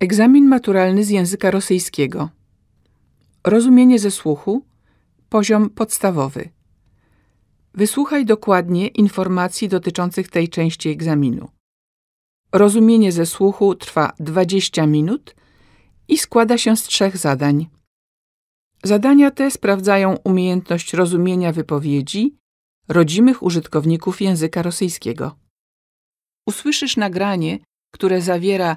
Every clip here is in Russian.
Egzamin maturalny z języka rosyjskiego. Rozumienie ze słuchu. Poziom podstawowy. Wysłuchaj dokładnie informacji dotyczących tej części egzaminu. Rozumienie ze słuchu trwa 20 minut i składa się z trzech zadań. Zadania te sprawdzają umiejętność rozumienia wypowiedzi rodzimych użytkowników języka rosyjskiego. Usłyszysz nagranie, które zawiera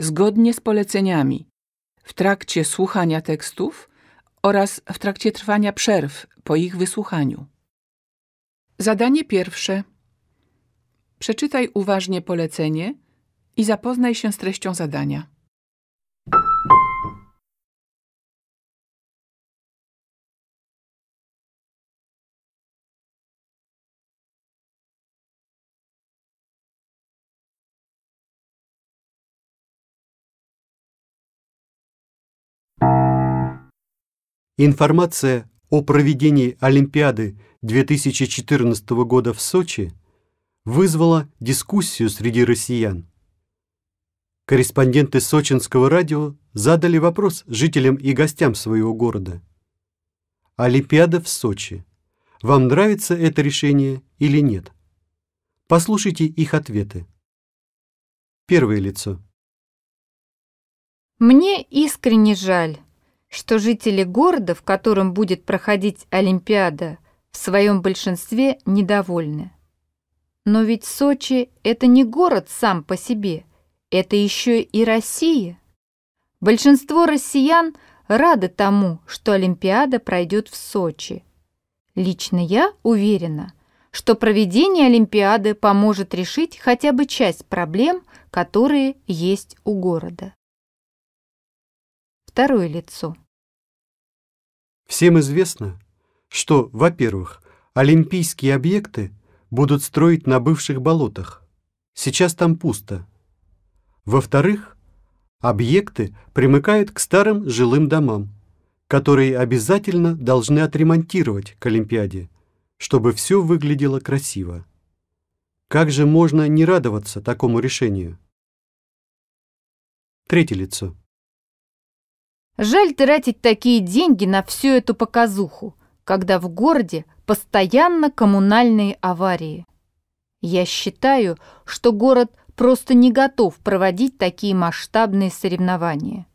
zgodnie z poleceniami w trakcie słuchania tekstów oraz w trakcie trwania przerw po ich wysłuchaniu. Zadanie pierwsze. Przeczytaj uważnie polecenie i zapoznaj się z treścią zadania. Информация о проведении Олимпиады 2014 года в Сочи вызвала дискуссию среди россиян. Корреспонденты сочинского радио задали вопрос жителям и гостям своего города. Олимпиада в Сочи. Вам нравится это решение или нет? Послушайте их ответы. Первое лицо. Мне искренне жаль что жители города, в котором будет проходить Олимпиада, в своем большинстве недовольны. Но ведь Сочи – это не город сам по себе, это еще и Россия. Большинство россиян рады тому, что Олимпиада пройдет в Сочи. Лично я уверена, что проведение Олимпиады поможет решить хотя бы часть проблем, которые есть у города. Второе лицо. Всем известно, что, во-первых, олимпийские объекты будут строить на бывших болотах. Сейчас там пусто. Во-вторых, объекты примыкают к старым жилым домам, которые обязательно должны отремонтировать к Олимпиаде, чтобы все выглядело красиво. Как же можно не радоваться такому решению? Третье лицо. Жаль тратить такие деньги на всю эту показуху, когда в городе постоянно коммунальные аварии. Я считаю, что город просто не готов проводить такие масштабные соревнования.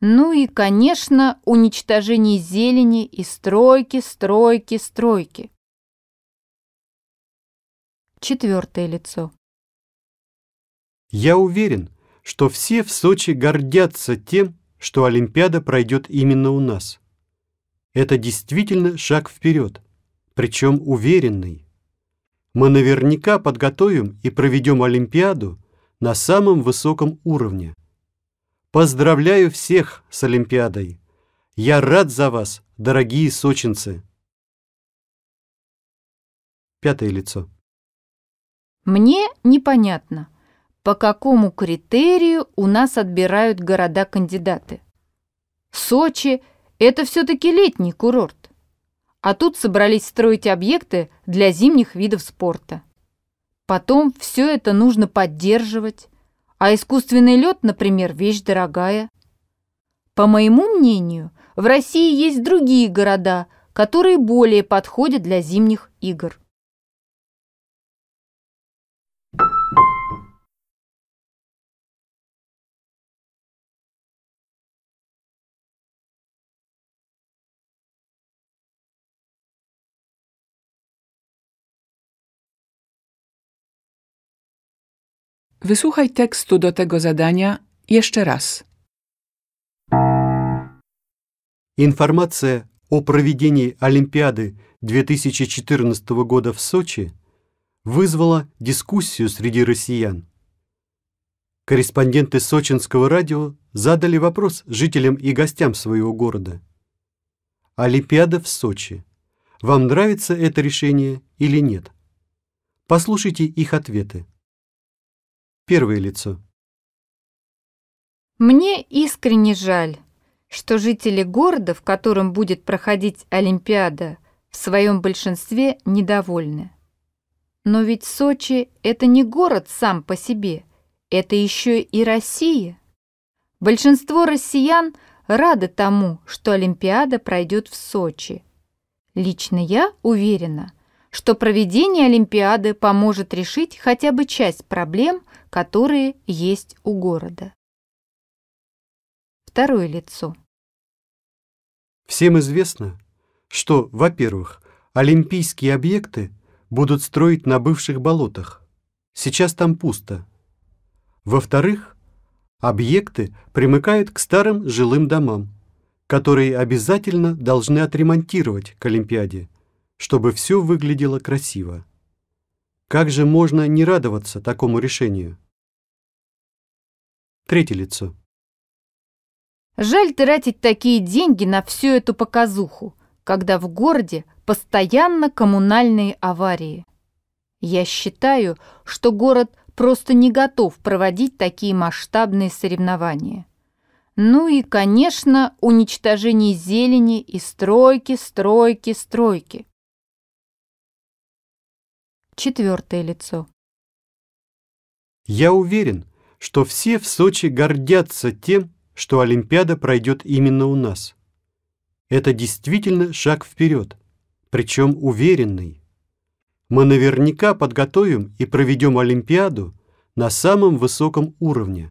Ну и, конечно, уничтожение зелени и стройки, стройки, стройки. Четвертое лицо. Я уверен, что все в Сочи гордятся тем, что Олимпиада пройдет именно у нас. Это действительно шаг вперед, причем уверенный. Мы наверняка подготовим и проведем Олимпиаду на самом высоком уровне. Поздравляю всех с Олимпиадой! Я рад за вас, дорогие сочинцы! Пятое лицо. Мне непонятно, по какому критерию у нас отбирают города-кандидаты. Сочи – это все-таки летний курорт. А тут собрались строить объекты для зимних видов спорта. Потом все это нужно поддерживать, а искусственный лед, например, вещь дорогая. По моему мнению, в России есть другие города, которые более подходят для зимних игр. Wysłuchaj tekstu do tego zadania jeszcze raz. Информация о проведении Олимпиады 2014 года в Сочи вызвала дискуссию среди россиян. Корреспонденты сочинского радио задали вопрос жителям и гостям своего города. Олимпиада в Сочи. Вам нравится это решение или нет? Послушайте их ответы. Первое лицо. Мне искренне жаль, что жители города, в котором будет проходить Олимпиада, в своем большинстве недовольны. Но ведь Сочи – это не город сам по себе, это еще и Россия. Большинство россиян рады тому, что Олимпиада пройдет в Сочи. Лично я уверена – что проведение Олимпиады поможет решить хотя бы часть проблем, которые есть у города. Второе лицо. Всем известно, что, во-первых, олимпийские объекты будут строить на бывших болотах. Сейчас там пусто. Во-вторых, объекты примыкают к старым жилым домам, которые обязательно должны отремонтировать к Олимпиаде чтобы все выглядело красиво. Как же можно не радоваться такому решению? Третье лицо. Жаль тратить такие деньги на всю эту показуху, когда в городе постоянно коммунальные аварии. Я считаю, что город просто не готов проводить такие масштабные соревнования. Ну и, конечно, уничтожение зелени и стройки, стройки, стройки. Четвертое лицо. Я уверен, что все в Сочи гордятся тем, что Олимпиада пройдет именно у нас. Это действительно шаг вперед, причем уверенный. Мы наверняка подготовим и проведем Олимпиаду на самом высоком уровне.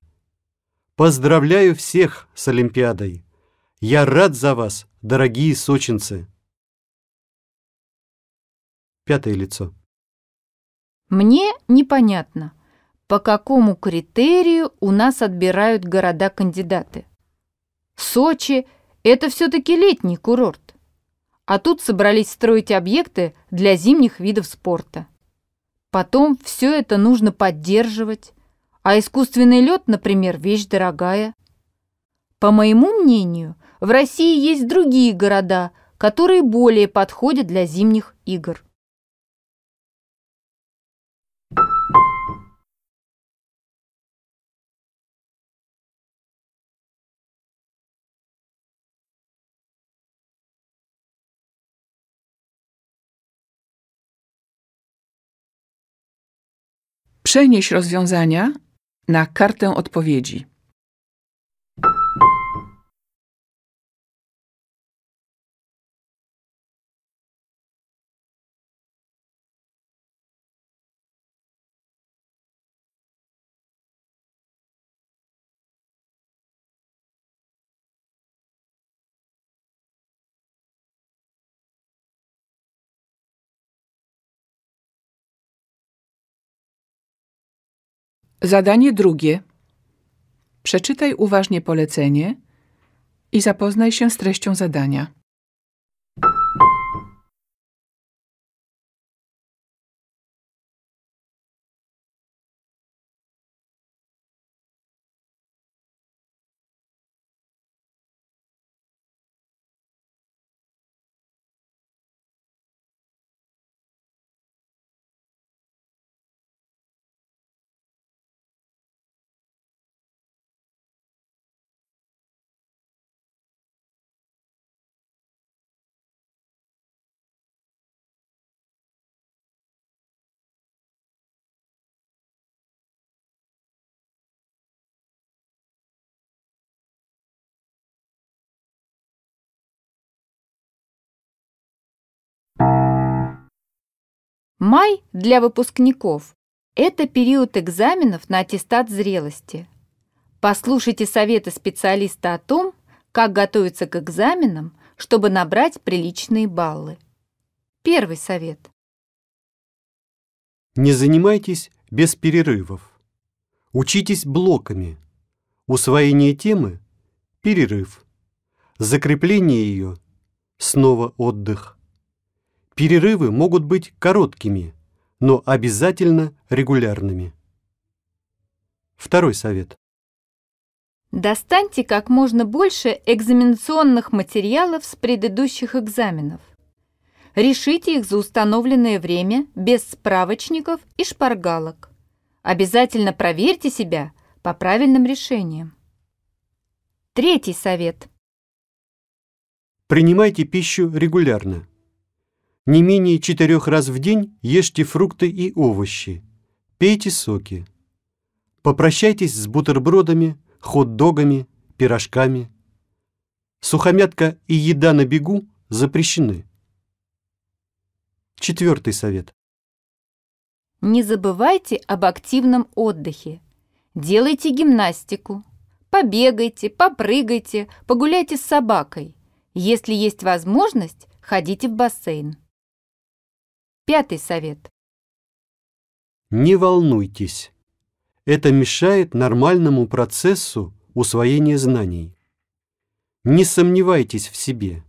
Поздравляю всех с Олимпиадой! Я рад за вас, дорогие сочинцы! Пятое лицо. Мне непонятно, по какому критерию у нас отбирают города-кандидаты. Сочи – это все-таки летний курорт. А тут собрались строить объекты для зимних видов спорта. Потом все это нужно поддерживать, а искусственный лед, например, вещь дорогая. По моему мнению, в России есть другие города, которые более подходят для зимних игр. Przenieś rozwiązania na kartę odpowiedzi. Zadanie drugie. Przeczytaj uważnie polecenie i zapoznaj się z treścią zadania. Май для выпускников – это период экзаменов на аттестат зрелости. Послушайте советы специалиста о том, как готовиться к экзаменам, чтобы набрать приличные баллы. Первый совет. Не занимайтесь без перерывов. Учитесь блоками. Усвоение темы – перерыв. Закрепление ее – снова отдых. Перерывы могут быть короткими, но обязательно регулярными. Второй совет. Достаньте как можно больше экзаменационных материалов с предыдущих экзаменов. Решите их за установленное время без справочников и шпаргалок. Обязательно проверьте себя по правильным решениям. Третий совет. Принимайте пищу регулярно. Не менее четырех раз в день ешьте фрукты и овощи. Пейте соки. Попрощайтесь с бутербродами, хот-догами, пирожками. Сухомятка и еда на бегу запрещены. Четвертый совет. Не забывайте об активном отдыхе. Делайте гимнастику. Побегайте, попрыгайте, погуляйте с собакой. Если есть возможность, ходите в бассейн. Пятый совет. Не волнуйтесь. Это мешает нормальному процессу усвоения знаний. Не сомневайтесь в себе.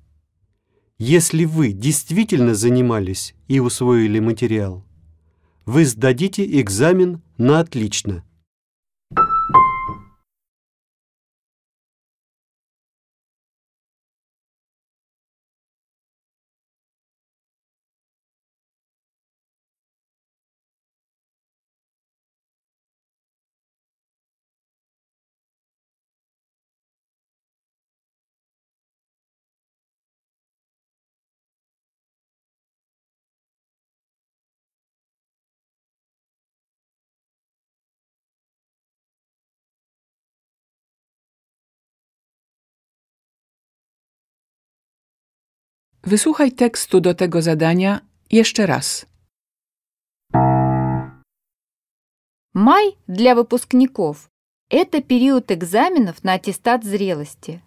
Если вы действительно занимались и усвоили материал, вы сдадите экзамен на отлично – Wysłuchaj tekstu do tego zadania jeszcze raz. Май для выпускников – это период экзаменов на аттестат зрелости.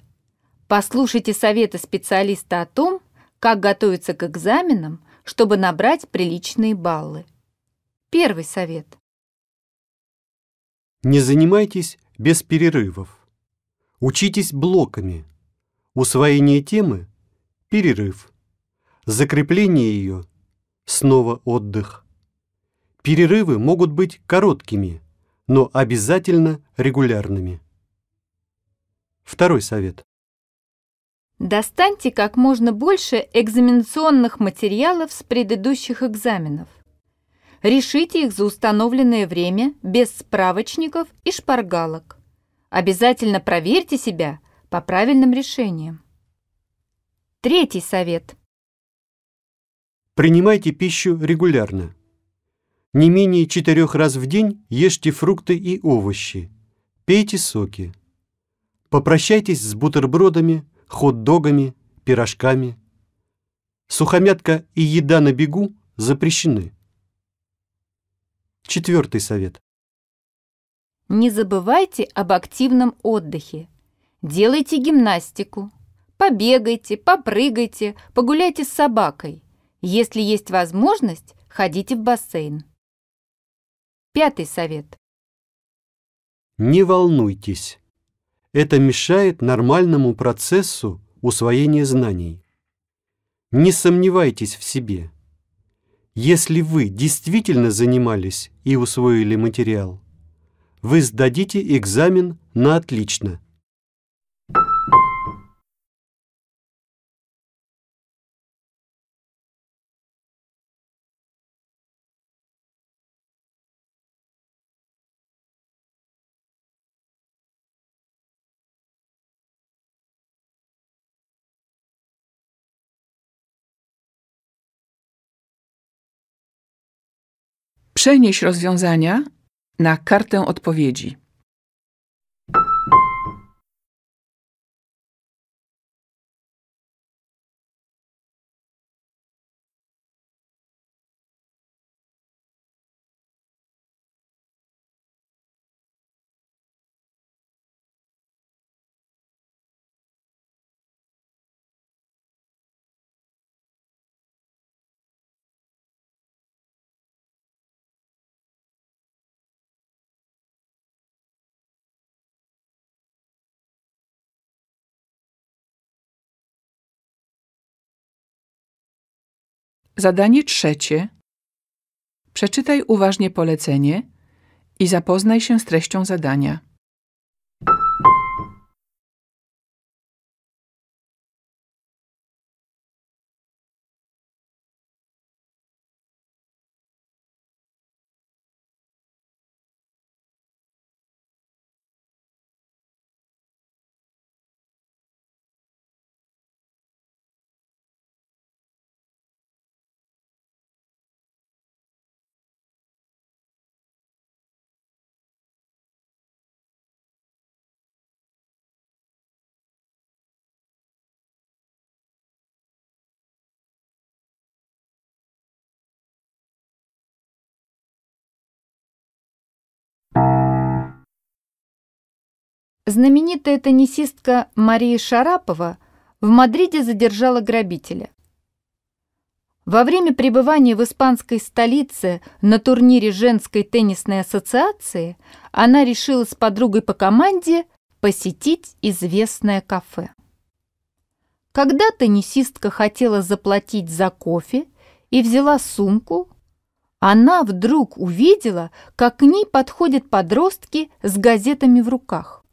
Послушайте советы специалиста о том, как готовиться к экзаменам, чтобы набрать приличные баллы. Первый совет. Не занимайтесь без перерывов. Учитесь блоками. Усвоение темы перерыв, закрепление ее, снова отдых. Перерывы могут быть короткими, но обязательно регулярными. Второй совет. Достаньте как можно больше экзаменационных материалов с предыдущих экзаменов. Решите их за установленное время без справочников и шпаргалок. Обязательно проверьте себя по правильным решениям. Третий совет. Принимайте пищу регулярно. Не менее четырех раз в день ешьте фрукты и овощи. Пейте соки. Попрощайтесь с бутербродами, хот-догами, пирожками. Сухомятка и еда на бегу запрещены. Четвертый совет. Не забывайте об активном отдыхе. Делайте гимнастику. Побегайте, попрыгайте, погуляйте с собакой. Если есть возможность, ходите в бассейн. Пятый совет. Не волнуйтесь. Это мешает нормальному процессу усвоения знаний. Не сомневайтесь в себе. Если вы действительно занимались и усвоили материал, вы сдадите экзамен на отлично – przenieść rozwiązania na kartę odpowiedzi. Zadanie trzecie. Przeczytaj uważnie polecenie i zapoznaj się z treścią zadania. Знаменитая теннисистка Мария Шарапова в Мадриде задержала грабителя. Во время пребывания в испанской столице на турнире женской теннисной ассоциации она решила с подругой по команде посетить известное кафе. Когда теннисистка хотела заплатить за кофе и взяла сумку, она вдруг увидела, как к ней подходят подростки с газетами в руках.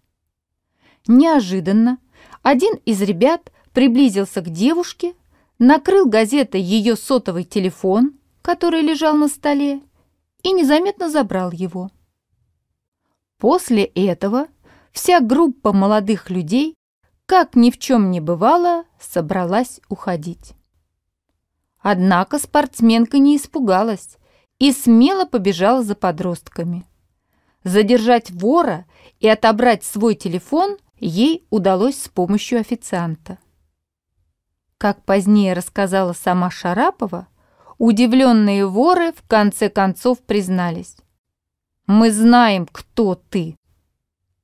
Неожиданно один из ребят приблизился к девушке, накрыл газетой ее сотовый телефон, который лежал на столе, и незаметно забрал его. После этого вся группа молодых людей, как ни в чем не бывало, собралась уходить. Однако спортсменка не испугалась и смело побежала за подростками. Задержать вора и отобрать свой телефон ей удалось с помощью официанта. Как позднее рассказала сама Шарапова, удивленные воры в конце концов признались. «Мы знаем, кто ты».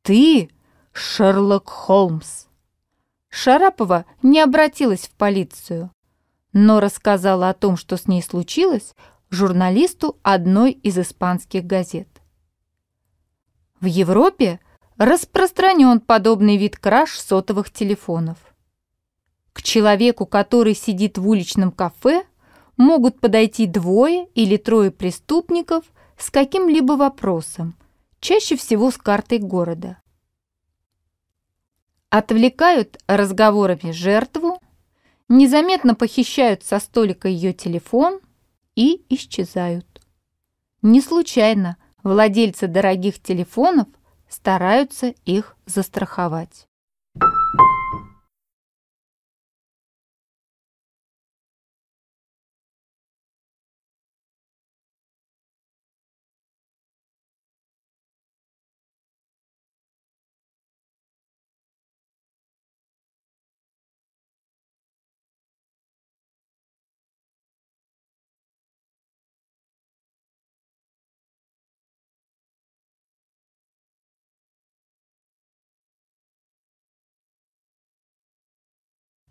«Ты Шерлок Холмс». Шарапова не обратилась в полицию, но рассказала о том, что с ней случилось, журналисту одной из испанских газет. В Европе распространен подобный вид краж сотовых телефонов. К человеку, который сидит в уличном кафе, могут подойти двое или трое преступников с каким-либо вопросом, чаще всего с картой города. Отвлекают разговорами жертву, незаметно похищают со столика ее телефон и исчезают. Не случайно владельцы дорогих телефонов стараются их застраховать.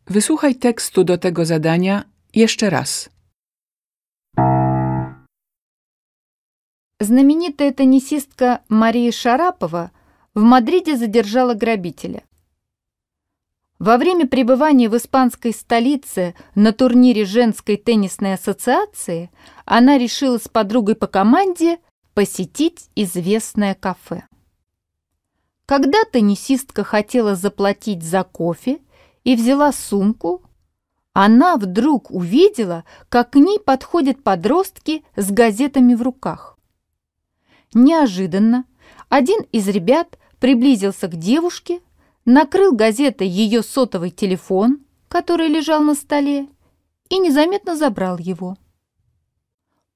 Wysłuchaj tekstu do tego zadania jeszcze raz. Знаменитая теннисистка Мария Шарапова в Мадриде задержала грабителя. Во время пребывания в испанской столице на турнире женской теннисной ассоциации она решила с подругой по команде посетить известное кафе. Когда теннисистка хотела заплатить за кофе, и взяла сумку, она вдруг увидела, как к ней подходят подростки с газетами в руках. Неожиданно один из ребят приблизился к девушке, накрыл газетой ее сотовый телефон, который лежал на столе, и незаметно забрал его.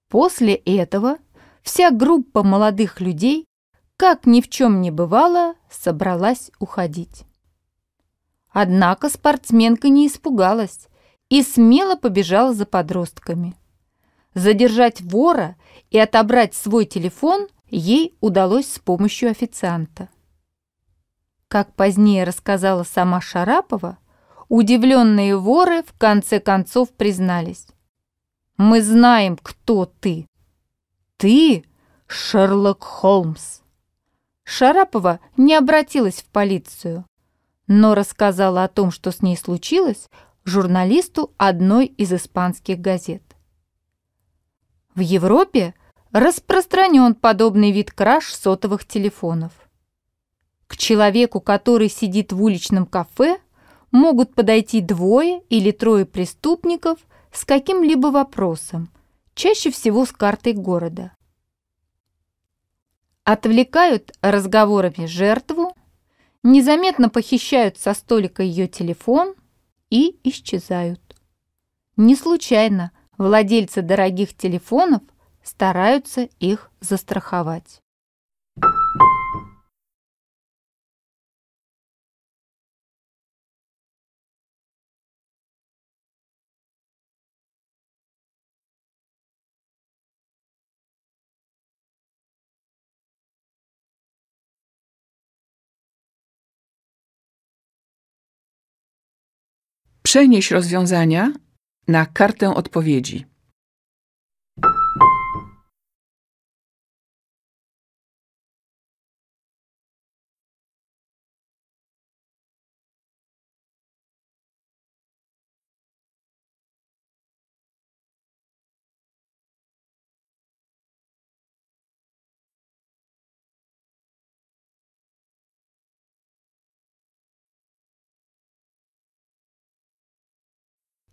После этого вся группа молодых людей, как ни в чем не бывало, собралась уходить. Однако спортсменка не испугалась и смело побежала за подростками. Задержать вора и отобрать свой телефон ей удалось с помощью официанта. Как позднее рассказала сама Шарапова, удивленные воры в конце концов признались. «Мы знаем, кто ты». «Ты Шерлок Холмс». Шарапова не обратилась в полицию, но рассказала о том, что с ней случилось, журналисту одной из испанских газет. В Европе распространен подобный вид краж сотовых телефонов. К человеку, который сидит в уличном кафе, могут подойти двое или трое преступников с каким-либо вопросом, чаще всего с картой города. Отвлекают разговорами жертву, незаметно похищают со столика ее телефон и исчезают. Не случайно владельцы дорогих телефонов стараются их застраховать. Przenieś rozwiązania na kartę odpowiedzi.